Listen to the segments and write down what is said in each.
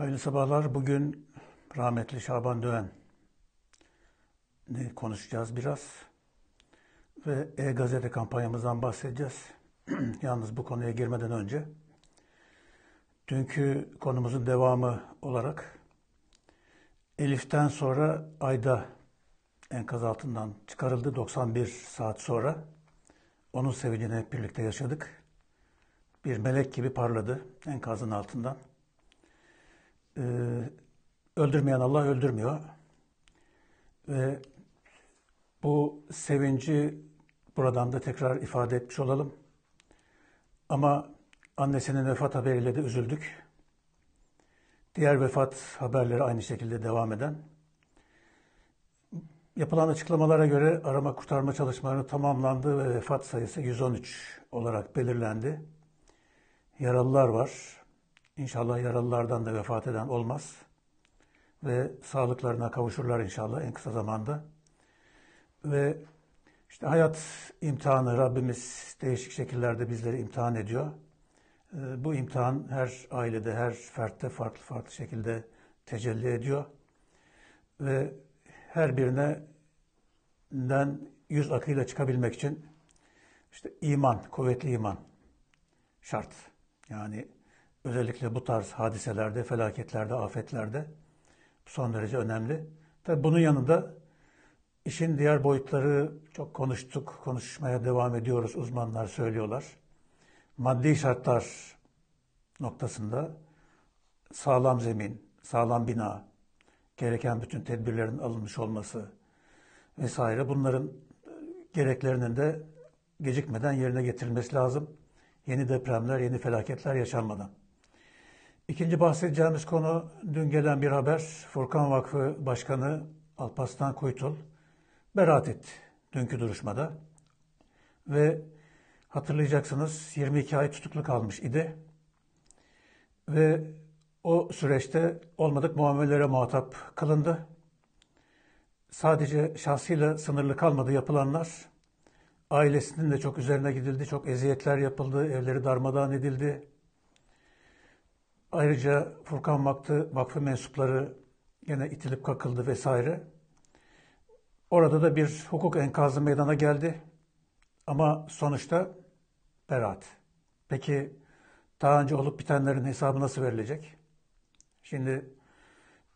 Hayırlı sabahlar. Bugün rahmetli Şaban Döğen konuşacağız biraz. Ve e-gazete kampanyamızdan bahsedeceğiz. Yalnız bu konuya girmeden önce dünkü konumuzun devamı olarak Elif'ten sonra Ayda enkaz altından çıkarıldı 91 saat sonra. Onun sevincini hep birlikte yaşadık. Bir melek gibi parladı enkazın altından e, öldürmeyen Allah öldürmüyor. Ve bu sevinci buradan da tekrar ifade etmiş olalım. Ama annesinin vefat haberiyle de üzüldük. Diğer vefat haberleri aynı şekilde devam eden. Yapılan açıklamalara göre arama kurtarma çalışmaları tamamlandı ve vefat sayısı 113 olarak belirlendi. Yaralılar var. İnşallah yaralılardan da vefat eden olmaz. Ve sağlıklarına kavuşurlar inşallah en kısa zamanda. Ve işte hayat imtihanı Rabbimiz değişik şekillerde bizleri imtihan ediyor. Ee, bu imtihan her ailede, her fertte farklı farklı şekilde tecelli ediyor. Ve her birine yüz akıyla çıkabilmek için işte iman, kuvvetli iman şart. Yani özellikle bu tarz hadiselerde, felaketlerde, afetlerde son derece önemli. Tabii bunun yanında işin diğer boyutları çok konuştuk, konuşmaya devam ediyoruz, uzmanlar söylüyorlar. Maddi şartlar noktasında sağlam zemin, sağlam bina, gereken bütün tedbirlerin alınmış olması vesaire bunların gereklerinin de gecikmeden yerine getirilmesi lazım. Yeni depremler, yeni felaketler yaşanmadan. İkinci bahsedeceğimiz konu dün gelen bir haber. Furkan Vakfı Başkanı Alpaslan Kuytul beraat etti dünkü duruşmada. Ve hatırlayacaksınız 22 ay tutuklu kalmış idi. Ve o süreçte olmadık muamelelere muhatap kılındı. Sadece şahsıyla sınırlı kalmadı yapılanlar. Ailesinin de çok üzerine gidildi, çok eziyetler yapıldı, evleri darmadağın edildi, Ayrıca Furkan Vakfı, Vakfı mensupları yine itilip kakıldı vesaire. Orada da bir hukuk enkazı meydana geldi. Ama sonuçta beraat. Peki daha önce olup bitenlerin hesabı nasıl verilecek? Şimdi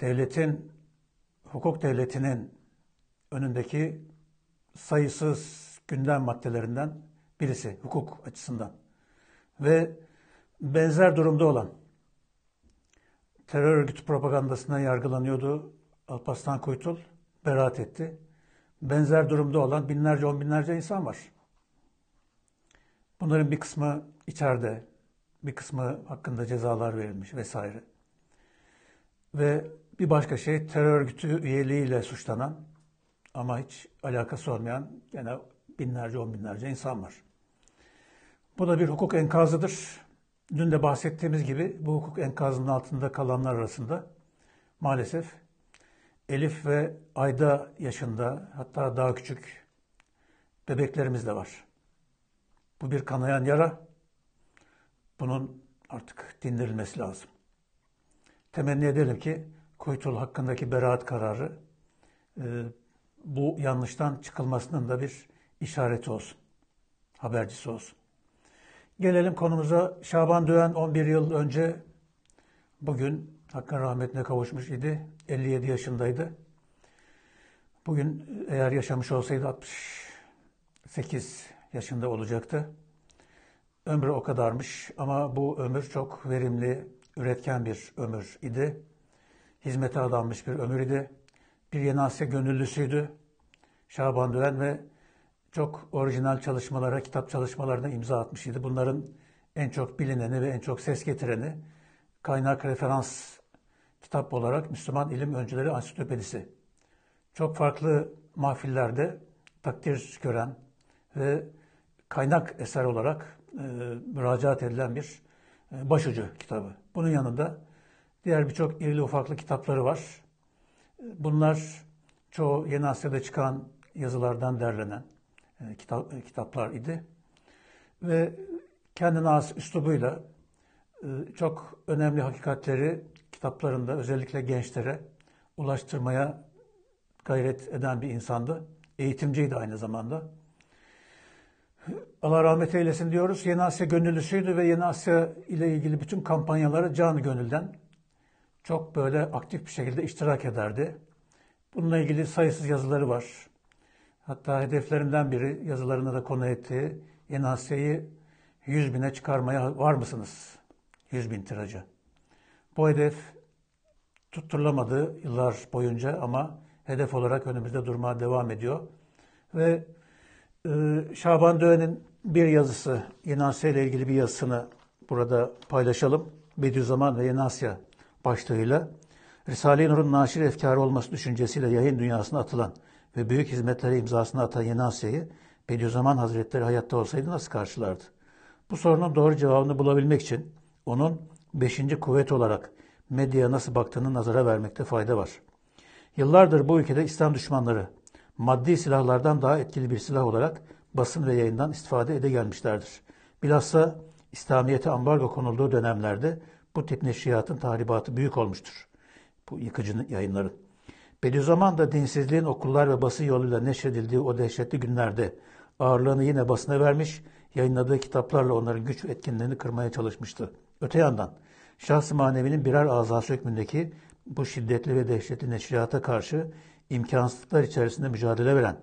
devletin, hukuk devletinin önündeki sayısız gündem maddelerinden birisi hukuk açısından ve benzer durumda olan terör örgütü propagandasından yargılanıyordu Alparslan Kuytul. Beraat etti. Benzer durumda olan binlerce, on binlerce insan var. Bunların bir kısmı içeride, bir kısmı hakkında cezalar verilmiş vesaire. Ve bir başka şey terör örgütü üyeliğiyle suçlanan ama hiç alakası olmayan gene binlerce, on binlerce insan var. Bu da bir hukuk enkazıdır. Dün de bahsettiğimiz gibi bu hukuk enkazının altında kalanlar arasında maalesef Elif ve Ayda yaşında hatta daha küçük bebeklerimiz de var. Bu bir kanayan yara. Bunun artık dindirilmesi lazım. Temenni edelim ki Kuytul hakkındaki beraat kararı e, bu yanlıştan çıkılmasının da bir işareti olsun, habercisi olsun. Gelelim konumuza. Şaban Doğan 11 yıl önce bugün Hakk'ın rahmetine kavuşmuş idi. 57 yaşındaydı. Bugün eğer yaşamış olsaydı 68 yaşında olacaktı. Ömrü o kadarmış ama bu ömür çok verimli, üretken bir ömür idi. Hizmete adanmış bir ömür idi. Bir Yeni Asya gönüllüsüydü. Şaban Düven ve çok orijinal çalışmalara, kitap çalışmalarına imza atmıştı. Bunların en çok bilineni ve en çok ses getireni kaynak referans kitap olarak Müslüman İlim Öncüleri Ansiklopedisi. Çok farklı mahfillerde takdir gören ve kaynak eser olarak e, müracaat edilen bir e, başucu kitabı. Bunun yanında diğer birçok irili ufaklı kitapları var. Bunlar çoğu Yeni Asya'da çıkan yazılardan derlenen, e, kitap, e, kitaplar idi. Ve kendi has üslubuyla e, çok önemli hakikatleri kitaplarında özellikle gençlere ulaştırmaya gayret eden bir insandı. Eğitimciydi aynı zamanda. Allah rahmet eylesin diyoruz. Yeni Asya gönüllüsüydü ve Yeni Asya ile ilgili bütün kampanyaları canı gönülden çok böyle aktif bir şekilde iştirak ederdi. Bununla ilgili sayısız yazıları var. Hatta hedeflerinden biri yazılarında da konu ettiği Yeni Asya'yı 100 bine çıkarmaya var mısınız? 100 bin tiraca. Bu hedef tutturulamadı yıllar boyunca ama hedef olarak önümüzde durmaya devam ediyor. Ve e, Şaban Doğan'ın bir yazısı, Yeni Asya ile ilgili bir yazısını burada paylaşalım. Bediüzzaman ve Yeni Asya başlığıyla Risale-i Nur'un naşir efkarı olması düşüncesiyle yayın dünyasına atılan ve büyük hizmetlere imzasını atan Yeni Asya'yı Bediüzzaman Hazretleri hayatta olsaydı nasıl karşılardı? Bu sorunun doğru cevabını bulabilmek için onun beşinci kuvvet olarak medyaya nasıl baktığını nazara vermekte fayda var. Yıllardır bu ülkede İslam düşmanları maddi silahlardan daha etkili bir silah olarak basın ve yayından istifade ede gelmişlerdir. Bilhassa İslamiyet'e ambargo konulduğu dönemlerde bu tip neşriyatın tahribatı büyük olmuştur. Bu yıkıcı yayınların. Bediüzzaman da dinsizliğin okullar ve basın yoluyla neşredildiği o dehşetli günlerde ağırlığını yine basına vermiş, yayınladığı kitaplarla onların güç ve etkinliğini kırmaya çalışmıştı. Öte yandan şahs manevinin birer azası hükmündeki bu şiddetli ve dehşetli neşriyata karşı imkansızlıklar içerisinde mücadele veren,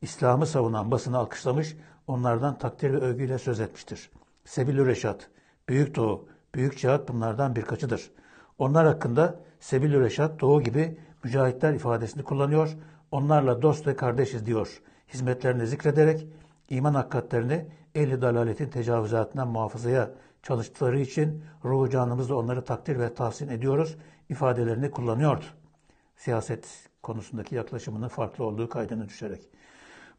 İslam'ı savunan basını alkışlamış, onlardan takdir ve övgüyle söz etmiştir. Sebil-ü Reşat, Büyük Doğu, Büyük Cihat bunlardan birkaçıdır. Onlar hakkında Sebil-ü Reşat, Doğu gibi mücahitler ifadesini kullanıyor. Onlarla dost ve kardeşiz diyor. Hizmetlerini zikrederek iman hakikatlerini ehli dalaletin tecavüzatından muhafazaya çalıştıkları için ruhu canımızla onları takdir ve tahsin ediyoruz ifadelerini kullanıyordu. Siyaset konusundaki yaklaşımının farklı olduğu kaydını düşerek.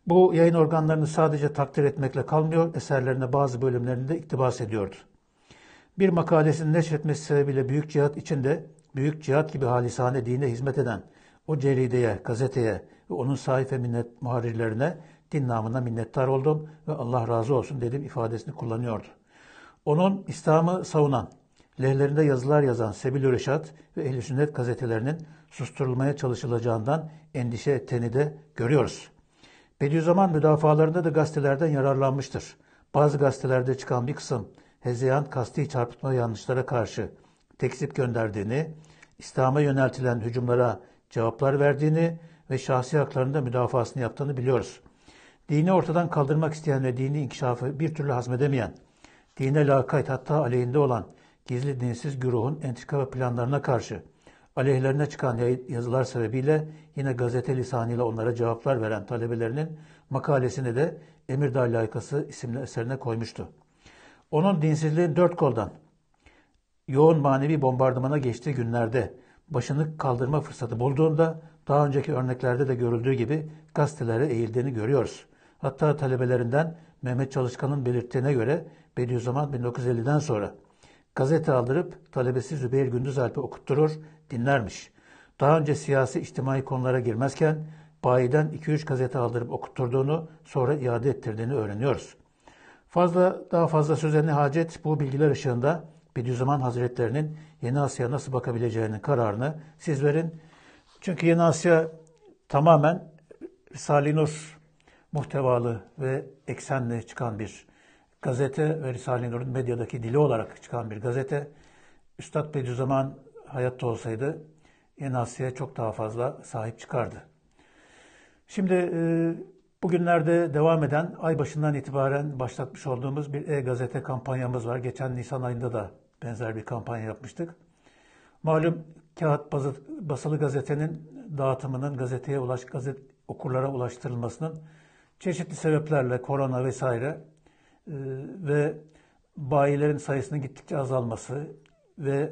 Bu yayın organlarını sadece takdir etmekle kalmıyor, eserlerine bazı bölümlerinde iktibas ediyordu. Bir makalesini neşretmesi sebebiyle Büyük Cihat içinde büyük cihat gibi halisane dine hizmet eden o cerideye, gazeteye ve onun sahife minnet muharirlerine din namına minnettar oldum ve Allah razı olsun dedim ifadesini kullanıyordu. Onun İslam'ı savunan, lehlerinde yazılar yazan Sebil-i ve Ehl-i Sünnet gazetelerinin susturulmaya çalışılacağından endişe ettiğini de görüyoruz. Bediüzzaman müdafalarında da gazetelerden yararlanmıştır. Bazı gazetelerde çıkan bir kısım hezeyan kasti çarpıtma yanlışlara karşı tekzip gönderdiğini, İslam'a yöneltilen hücumlara cevaplar verdiğini ve şahsi haklarında müdafasını yaptığını biliyoruz. Dini ortadan kaldırmak isteyen ve dini inkişafı bir türlü hazmedemeyen, dine lakayt hatta aleyhinde olan gizli dinsiz güruhun entrika ve planlarına karşı aleyhlerine çıkan yazılar sebebiyle yine gazete lisanıyla onlara cevaplar veren talebelerinin makalesini de Emirdağ laikası isimli eserine koymuştu. Onun dinsizliğin dört koldan, yoğun manevi bombardımana geçtiği günlerde başını kaldırma fırsatı bulduğunda daha önceki örneklerde de görüldüğü gibi gazetelere eğildiğini görüyoruz. Hatta talebelerinden Mehmet Çalışkan'ın belirttiğine göre Bediüzzaman 1950'den sonra gazete aldırıp talebesi Zübeyir Gündüz Alp'e okutturur, dinlermiş. Daha önce siyasi içtimai konulara girmezken bayiden 2-3 gazete aldırıp okutturduğunu sonra iade ettirdiğini öğreniyoruz. Fazla daha fazla söze ne hacet bu bilgiler ışığında Bediüzzaman Hazretlerinin Yeni Asya'ya nasıl bakabileceğinin kararını siz verin. Çünkü Yeni Asya tamamen Risale-i Nur muhtevalı ve eksenli çıkan bir gazete ve Risale-i Nur'un medyadaki dili olarak çıkan bir gazete. Üstad Bediüzzaman hayatta olsaydı Yeni Asya'ya çok daha fazla sahip çıkardı. Şimdi e, bugünlerde devam eden ay başından itibaren başlatmış olduğumuz bir e-gazete kampanyamız var. Geçen Nisan ayında da benzer bir kampanya yapmıştık. Malum kağıt basılı gazetenin dağıtımının gazeteye ulaş, gazet, okurlara ulaştırılmasının çeşitli sebeplerle korona vesaire e, ve bayilerin sayısının gittikçe azalması ve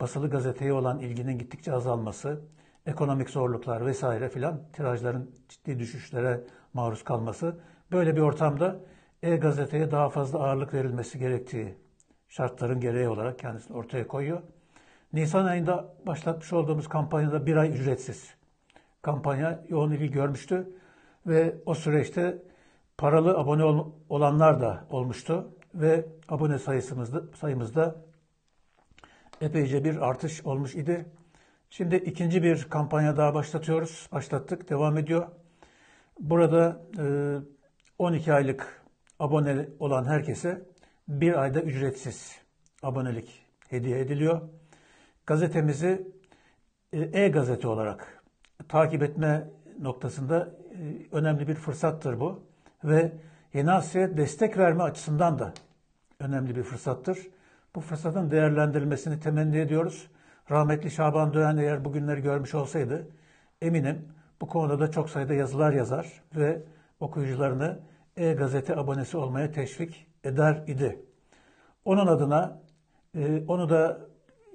basılı gazeteye olan ilginin gittikçe azalması, ekonomik zorluklar vesaire filan tirajların ciddi düşüşlere maruz kalması böyle bir ortamda e-gazeteye daha fazla ağırlık verilmesi gerektiği şartların gereği olarak kendisini ortaya koyuyor. Nisan ayında başlatmış olduğumuz kampanyada bir ay ücretsiz. Kampanya yoğun ilgi görmüştü ve o süreçte paralı abone ol- olanlar da olmuştu ve abone sayısımızda sayımızda epeyce bir artış olmuş idi. Şimdi ikinci bir kampanya daha başlatıyoruz. Başlattık, devam ediyor. Burada e, 12 aylık abone olan herkese bir ayda ücretsiz abonelik hediye ediliyor. Gazetemizi e, e-gazete olarak takip etme noktasında e, önemli bir fırsattır bu. Ve Yeni Asya'ya destek verme açısından da önemli bir fırsattır. Bu fırsatın değerlendirilmesini temenni ediyoruz. Rahmetli Şaban Döğen eğer bugünleri görmüş olsaydı eminim bu konuda da çok sayıda yazılar yazar ve okuyucularını e-gazete abonesi olmaya teşvik eder idi. Onun adına e, onu da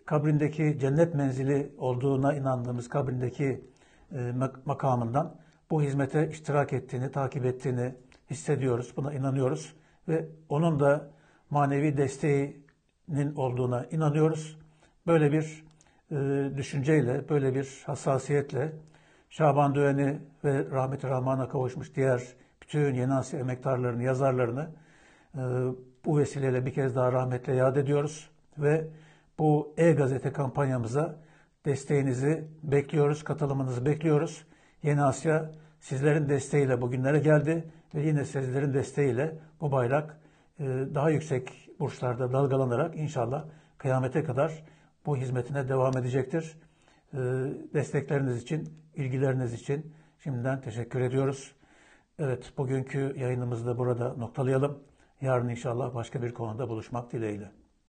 kabrindeki cennet menzili olduğuna inandığımız kabrindeki e, makamından bu hizmete iştirak ettiğini, takip ettiğini hissediyoruz. Buna inanıyoruz ve onun da manevi desteğinin olduğuna inanıyoruz. Böyle bir e, düşünceyle, böyle bir hassasiyetle Şaban Düğeni ve Rahmet Rahman'a kavuşmuş diğer bütün Yeni Asya emektarlarını, yazarlarını ee, bu vesileyle bir kez daha rahmetle yad ediyoruz ve bu e-gazete kampanyamıza desteğinizi bekliyoruz, katılımınızı bekliyoruz. Yeni Asya sizlerin desteğiyle bugünlere geldi ve yine sizlerin desteğiyle bu bayrak e, daha yüksek burçlarda dalgalanarak inşallah kıyamete kadar bu hizmetine devam edecektir. Ee, destekleriniz için, ilgileriniz için şimdiden teşekkür ediyoruz. Evet, bugünkü yayınımızı da burada noktalayalım. Yarın inşallah başka bir konuda buluşmak dileğiyle.